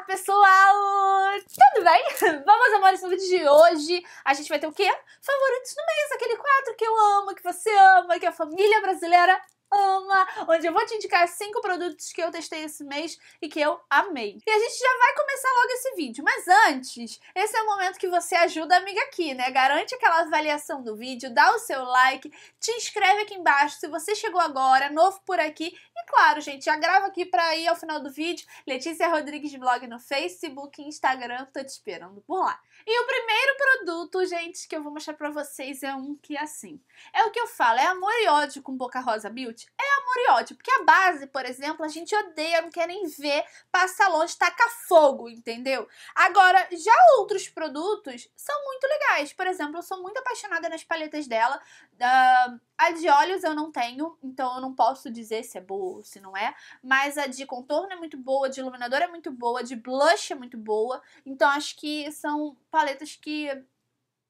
Olá, pessoal! Tudo bem? Vamos amar esse vídeo de hoje. A gente vai ter o quê? Favoritos no mês, aquele quadro que eu amo, que você ama, que a família brasileira ama, onde eu vou te indicar cinco produtos que eu testei esse mês e que eu amei. E a gente já vai começar logo esse vídeo, mas antes, esse é o momento que você ajuda a amiga aqui, né? Garante aquela avaliação do vídeo, dá o seu like, te inscreve aqui embaixo se você chegou agora, novo por aqui. E claro, gente, já grava aqui pra ir ao final do vídeo, Letícia Rodrigues Blog no Facebook e Instagram, tô te esperando por lá. E o primeiro produto, gente, que eu vou mostrar pra vocês é um que é assim. É o que eu falo, é amor e ódio com Boca Rosa Beauty, é amor e ódio. Porque a base, por exemplo, a gente odeia, não quer nem ver, passa longe, taca fogo, entendeu? Agora, já outros produtos são muito legais. Por exemplo, eu sou muito apaixonada nas paletas dela. Uh, a de olhos eu não tenho, então eu não posso dizer se é boa ou se não é. Mas a de contorno é muito boa, de iluminador é muito boa, de blush é muito boa. Então acho que são paletas que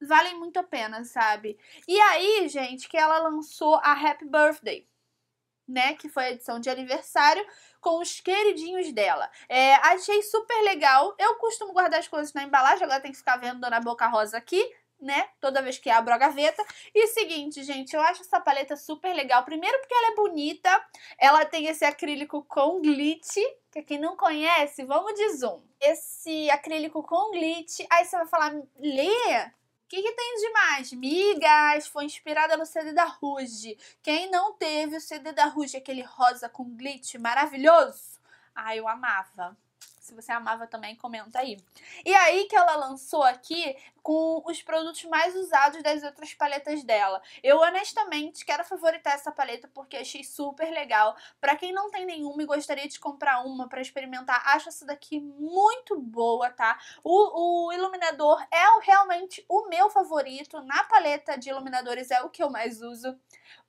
valem muito a pena, sabe? E aí, gente, que ela lançou a Happy Birthday né, que foi a edição de aniversário, com os queridinhos dela. É, achei super legal. Eu costumo guardar as coisas na embalagem, agora tem que ficar vendo Dona Boca Rosa aqui, né? Toda vez que abro a gaveta. E seguinte, gente, eu acho essa paleta super legal. Primeiro porque ela é bonita, ela tem esse acrílico com glitch, que quem não conhece, vamos de zoom. Esse acrílico com glitch, aí você vai falar, Lê, que, que tem de mais? Migas, foi inspirada no CD da Rouge. Quem não teve o CD da Rouge aquele rosa com glitch maravilhoso? Ah, eu amava se você amava também, comenta aí. E aí que ela lançou aqui com os produtos mais usados das outras paletas dela. Eu honestamente quero favoritar essa paleta porque achei super legal. Para quem não tem nenhuma e gostaria de comprar uma para experimentar, acho essa daqui muito boa, tá? O, o iluminador é realmente o meu favorito na paleta de iluminadores, é o que eu mais uso.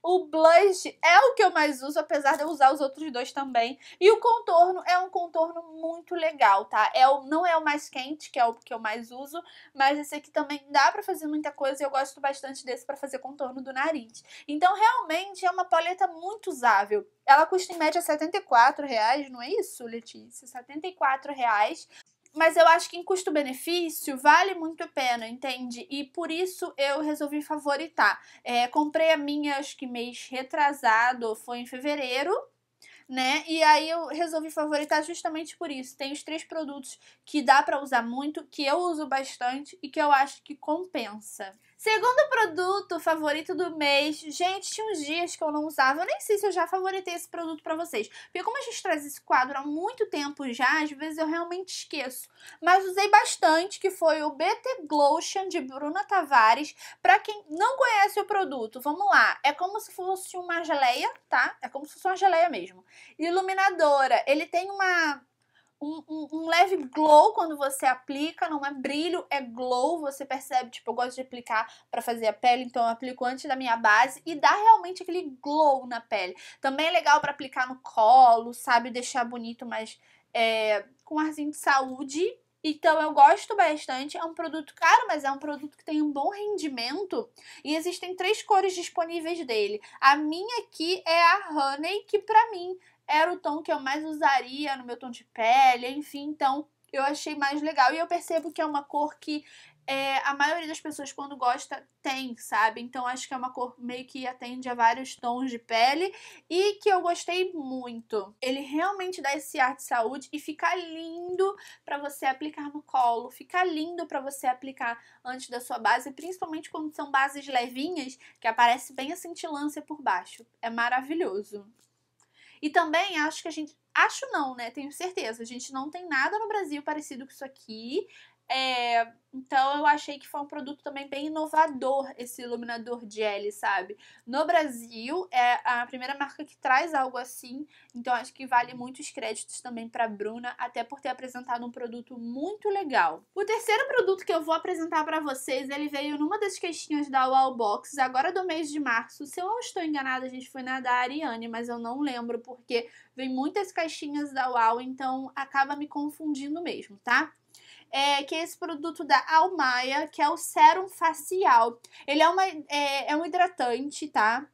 O blush é o que eu mais uso, apesar de eu usar os outros dois também. E o contorno é um contorno muito legal legal, tá? É o, não é o mais quente, que é o que eu mais uso, mas esse aqui também dá pra fazer muita coisa e eu gosto bastante desse pra fazer contorno do nariz. Então, realmente, é uma paleta muito usável. Ela custa em média 74 reais, não é isso, Letícia? 74 reais mas eu acho que em custo-benefício vale muito a pena, entende? E por isso eu resolvi favoritar. É, comprei a minha, acho que mês retrasado, foi em fevereiro, né? E aí eu resolvi favoritar justamente por isso. Tem os três produtos que dá para usar muito, que eu uso bastante e que eu acho que compensa. Segundo produto favorito do mês. Gente, tinha uns dias que eu não usava. Eu nem sei se eu já favoritei esse produto para vocês. Porque como a gente traz esse quadro há muito tempo já, às vezes eu realmente esqueço. Mas usei bastante, que foi o BT Glotion de Bruna Tavares. Para quem não conhece o produto, vamos lá. É como se fosse uma geleia, tá? É como se fosse uma geleia mesmo. Iluminadora. Ele tem uma um, um, leve glow quando você aplica, não é brilho, é glow. Você percebe, tipo, eu gosto de aplicar para fazer a pele, então eu aplico antes da minha base e dá realmente aquele glow na pele. Também é legal para aplicar no colo, sabe? Deixar bonito, mas é, com um arzinho de saúde. Então eu gosto bastante, é um produto caro, mas é um produto que tem um bom rendimento e existem três cores disponíveis dele. A minha aqui é a Honey, que para mim era o tom que eu mais usaria no meu tom de pele, enfim, então eu achei mais legal. E eu percebo que é uma cor que é, a maioria das pessoas, quando gosta, tem, sabe? Então acho que é uma cor meio que atende a vários tons de pele e que eu gostei muito. Ele realmente dá esse ar de saúde e fica lindo para você aplicar no colo, fica lindo para você aplicar antes da sua base, principalmente quando são bases levinhas, que aparece bem assim a cintilância por baixo. É maravilhoso. E também acho que a gente. Acho não, né? Tenho certeza. A gente não tem nada no Brasil parecido com isso aqui. É, então eu achei que foi um produto também bem inovador esse iluminador gel, sabe? No Brasil é a primeira marca que traz algo assim, então acho que vale muitos créditos também para Bruna, até por ter apresentado um produto muito legal. O terceiro produto que eu vou apresentar para vocês, ele veio numa das caixinhas da Wallbox, agora do mês de março. Se eu não estou enganada, a gente foi na da Ariane, mas eu não lembro porque vem muitas caixinhas da Wall, então acaba me confundindo mesmo, tá? é, que é esse produto da Almaia, que é o sérum facial. Ele é, uma, é, é um hidratante, tá?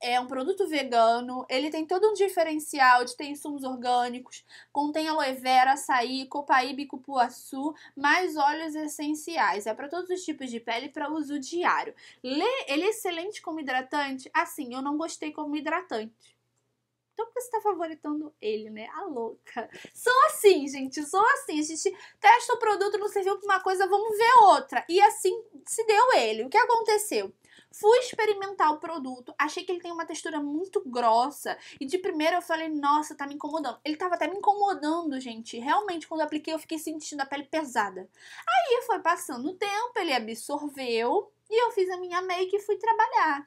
é um produto vegano, ele tem todo um diferencial de ter insumos orgânicos, contém aloe vera, açaí, copaíba e cupuaçu, mais óleos essenciais. É para todos os tipos de pele para uso diário. Ele é excelente como hidratante? Assim, eu não gostei como hidratante. Então por que você tá favoritando ele, né? A louca. São assim, gente, são assim. A gente testa o produto, não serviu pra uma coisa, vamos ver outra. E assim se deu ele. O que aconteceu? Fui experimentar o produto, achei que ele tem uma textura muito grossa. E de primeira eu falei, nossa, tá me incomodando. Ele tava até me incomodando, gente. Realmente, quando eu apliquei, eu fiquei sentindo a pele pesada. Aí foi passando o tempo, ele absorveu. E eu fiz a minha make e fui trabalhar.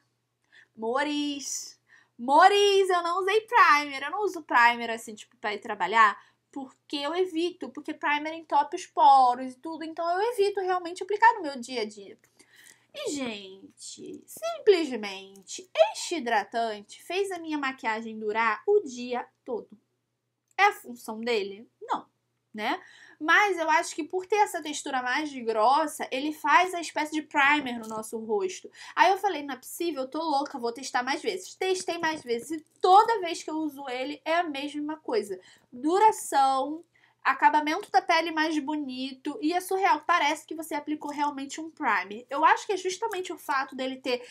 Mores! Moriz, eu não usei primer. Eu não uso primer assim, tipo, pra ir trabalhar, porque eu evito, porque primer entope os poros e tudo, então eu evito realmente aplicar no meu dia a dia. E, gente, simplesmente este hidratante fez a minha maquiagem durar o dia todo. É a função dele? Não né? Mas eu acho que por ter essa textura mais grossa, ele faz a espécie de primer no nosso rosto. Aí eu falei, não é possível, eu tô louca, vou testar mais vezes. Testei mais vezes e toda vez que eu uso ele é a mesma coisa. Duração, acabamento da pele mais bonito e é surreal, parece que você aplicou realmente um primer. Eu acho que é justamente o fato dele ter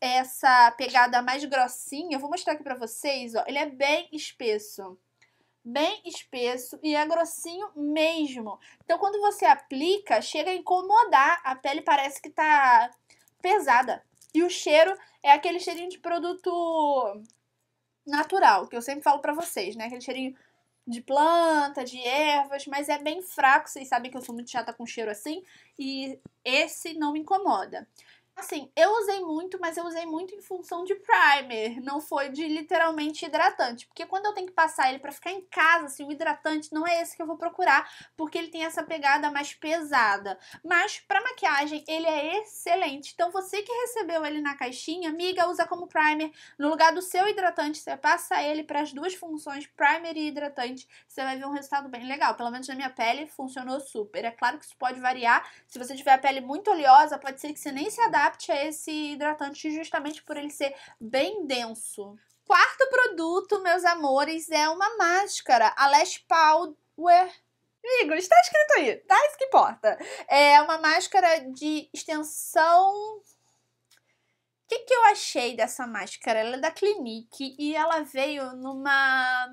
essa pegada mais grossinha, eu vou mostrar aqui pra vocês, ó, ele é bem espesso bem espesso e é grossinho mesmo. Então, quando você aplica, chega a incomodar, a pele parece que tá pesada. E o cheiro é aquele cheirinho de produto natural, que eu sempre falo pra vocês, né? Aquele cheirinho de planta, de ervas, mas é bem fraco. Vocês sabem que eu sou muito chata com cheiro assim e esse não me incomoda. Assim, eu usei muito, mas eu usei muito em função de primer, não foi de literalmente hidratante, porque quando eu tenho que passar ele para ficar em casa, assim, o hidratante não é esse que eu vou procurar, porque ele tem essa pegada mais pesada. Mas para maquiagem, ele é excelente. Então você que recebeu ele na caixinha, amiga, usa como primer no lugar do seu hidratante, você passa ele para as duas funções, primer e hidratante, você vai ver um resultado bem legal. Pelo menos na minha pele funcionou super. É claro que isso pode variar. Se você tiver a pele muito oleosa, pode ser que você nem se adapte adapte a esse hidratante justamente por ele ser bem denso. Quarto produto, meus amores, é uma máscara, a Lash Power. Igor, está escrito aí, tá? Isso que importa. É uma máscara de extensão. O que, que eu achei dessa máscara? Ela é da Clinique e ela veio numa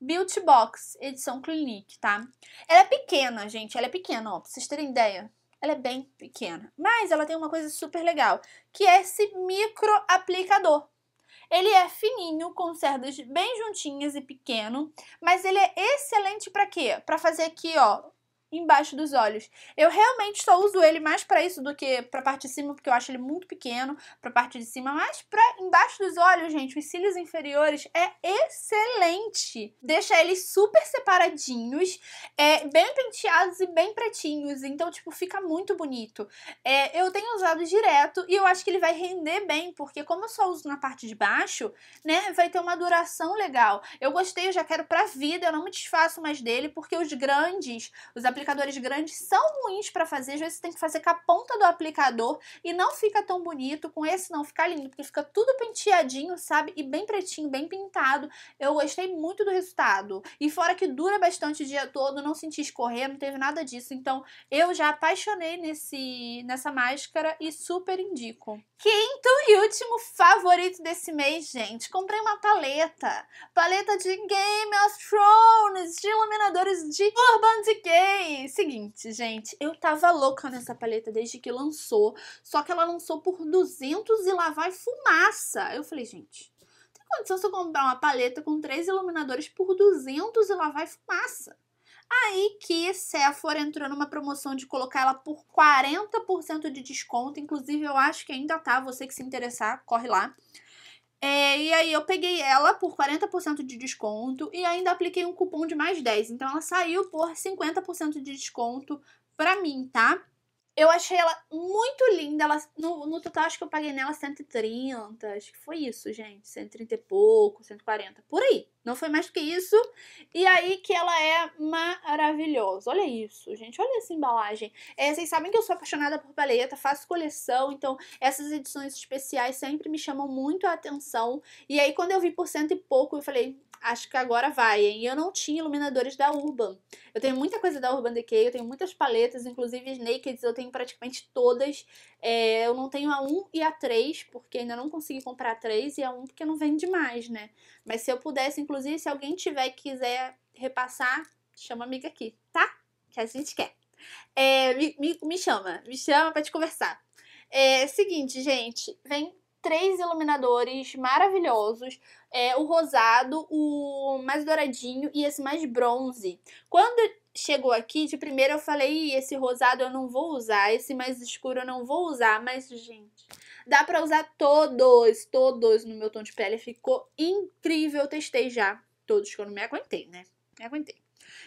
Beauty Box, edição Clinique, tá? Ela é pequena, gente, ela é pequena, ó, pra vocês terem ideia. Ela é bem pequena, mas ela tem uma coisa super legal, que é esse micro aplicador. Ele é fininho, com cerdas bem juntinhas e pequeno, mas ele é excelente para quê? Para fazer aqui, ó, embaixo dos olhos. Eu realmente só uso ele mais para isso do que pra parte de cima, porque eu acho ele muito pequeno pra parte de cima, mas pra embaixo dos olhos, gente, os cílios inferiores é excelente. Deixa eles super separadinhos, é, bem penteados e bem pretinhos, então, tipo, fica muito bonito. É, eu tenho usado direto e eu acho que ele vai render bem, porque como eu só uso na parte de baixo, né, vai ter uma duração legal. Eu gostei, eu já quero pra vida, eu não me desfaço mais dele, porque os grandes, os aplicativos aplicadores grandes são ruins para fazer, às vezes você tem que fazer com a ponta do aplicador e não fica tão bonito, com esse não fica lindo, porque fica tudo penteadinho, sabe? E bem pretinho, bem pintado. Eu gostei muito do resultado. E fora que dura bastante o dia todo, não senti escorrer, não teve nada disso. Então, eu já apaixonei nesse nessa máscara e super indico. Quinto e último favorito desse mês, gente. Comprei uma paleta. Paleta de Game of Thrones, de iluminadores de Urban Decay seguinte, gente, eu tava louca nessa paleta desde que lançou, só que ela lançou por 200 e lá vai fumaça. Eu falei, gente, tem condição se eu comprar uma paleta com três iluminadores por 200 e lá vai fumaça? Aí que Sephora entrou numa promoção de colocar ela por 40% de desconto, inclusive eu acho que ainda tá, você que se interessar, corre lá. É, e aí eu peguei ela por 40% de desconto e ainda apliquei um cupom de mais 10. Então ela saiu por 50% de desconto pra mim, tá? Eu achei ela muito linda. Ela, no, no total, acho que eu paguei nela 130. Acho que foi isso, gente. 130 e pouco, 140. Por aí. Não foi mais do que isso. E aí que ela é maravilhosa. Olha isso, gente. Olha essa embalagem. É, vocês sabem que eu sou apaixonada por paleta, faço coleção. Então, essas edições especiais sempre me chamam muito a atenção. E aí, quando eu vi por cento e pouco, eu falei, acho que agora vai, hein? E eu não tinha iluminadores da Urban. Eu tenho muita coisa da Urban Decay, eu tenho muitas paletas, inclusive as Nakeds eu tenho praticamente todas. É, eu não tenho a 1 e a 3, porque ainda não consegui comprar a 3 e a 1 porque não vende mais, né? Mas se eu pudesse, inclusive, Inclusive, se alguém tiver e quiser repassar, chama a amiga aqui, tá? Que a gente quer. É, me, me, me, chama, me chama pra te conversar. É seguinte, gente, vem três iluminadores maravilhosos. É, o rosado, o mais douradinho e esse mais bronze. Quando chegou aqui, de primeira eu falei, esse rosado eu não vou usar, esse mais escuro eu não vou usar, mas, gente... Dá pra usar todos, todos no meu tom de pele. Ficou incrível. Eu testei já todos, que eu não me aguentei, né? Me aguentei.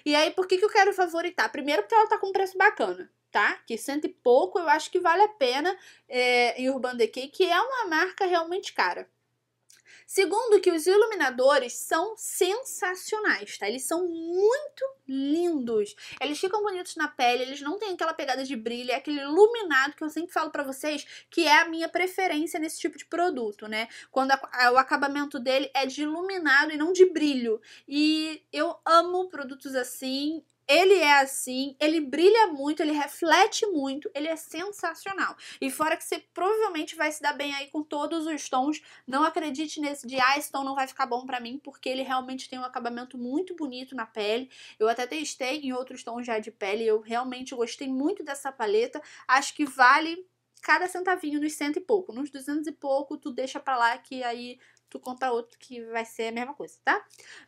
E aí, por que, que eu quero favoritar? Primeiro porque ela tá com um preço bacana tá? Que cento e pouco eu acho que vale a pena é, em Urban Decay, que é uma marca realmente cara. Segundo que os iluminadores são sensacionais, tá? Eles são muito lindos. Eles ficam bonitos na pele, eles não têm aquela pegada de brilho, é aquele iluminado que eu sempre falo para vocês que é a minha preferência nesse tipo de produto, né? Quando a, a, o acabamento dele é de iluminado e não de brilho. E eu amo produtos assim, ele é assim, ele brilha muito, ele reflete muito, ele é sensacional. E fora que você provavelmente vai se dar bem aí com todos os tons. Não acredite nesse de, ah, esse tom não vai ficar bom pra mim, porque ele realmente tem um acabamento muito bonito na pele. Eu até testei em outros tons já de pele, eu realmente gostei muito dessa paleta. Acho que vale cada centavinho nos cento e pouco. Nos duzentos e pouco, tu deixa pra lá que aí tu compra outro que vai ser a mesma coisa, tá?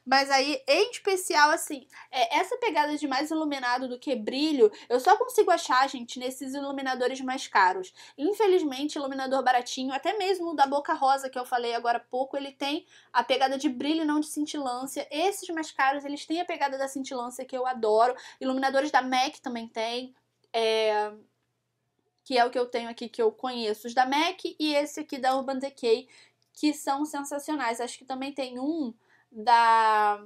Mas aí, em especial, assim, é, essa pegada de mais iluminado do que brilho, eu só consigo achar, gente, nesses iluminadores mais caros. Infelizmente, iluminador baratinho, até mesmo o da Boca Rosa, que eu falei agora há pouco, ele tem a pegada de brilho, não de cintilância. Esses mais caros, eles têm a pegada da cintilância, que eu adoro. Iluminadores da MAC também tem. É, que é o que eu tenho aqui que eu conheço, os da MAC e esse aqui da Urban Decay, que são sensacionais. Acho que também tem um da.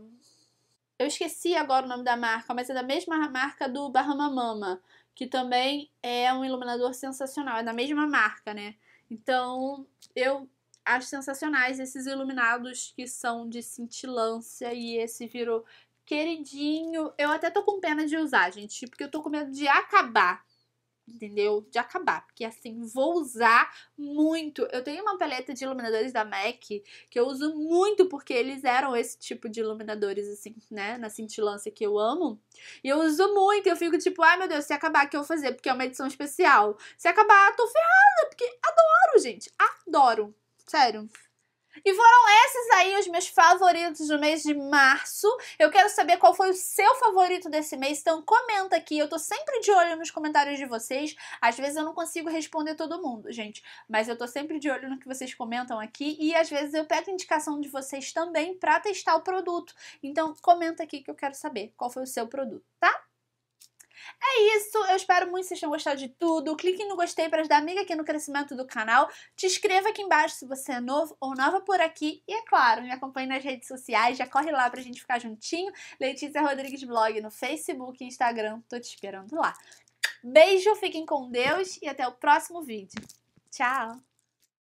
Eu esqueci agora o nome da marca, mas é da mesma marca do Bahama Mama, que também é um iluminador sensacional, é da mesma marca, né? Então, eu acho sensacionais esses iluminados que são de cintilância e esse virou queridinho. Eu até tô com pena de usar, gente, porque eu tô com medo de acabar entendeu? De acabar, porque assim, vou usar muito. Eu tenho uma paleta de iluminadores da MAC que eu uso muito porque eles eram esse tipo de iluminadores assim, né, na cintilância que eu amo. E eu uso muito, eu fico tipo, ai meu Deus, se acabar o que eu vou fazer, porque é uma edição especial. Se acabar, tô ferrada, porque adoro, gente, adoro. Sério. E foram esses aí os meus favoritos do mês de março. Eu quero saber qual foi o seu favorito desse mês, então comenta aqui. Eu tô sempre de olho nos comentários de vocês. Às vezes eu não consigo responder todo mundo, gente, mas eu tô sempre de olho no que vocês comentam aqui e às vezes eu pego indicação de vocês também para testar o produto. Então comenta aqui que eu quero saber qual foi o seu produto, tá? É isso, eu espero muito que vocês tenham gostado de tudo. Clique no gostei para ajudar a amiga aqui no crescimento do canal. Te inscreva aqui embaixo se você é novo ou nova por aqui. E é claro, me acompanhe nas redes sociais, já corre lá pra gente ficar juntinho. Letícia Rodrigues Blog no Facebook e Instagram, tô te esperando lá. Beijo, fiquem com Deus e até o próximo vídeo. Tchau!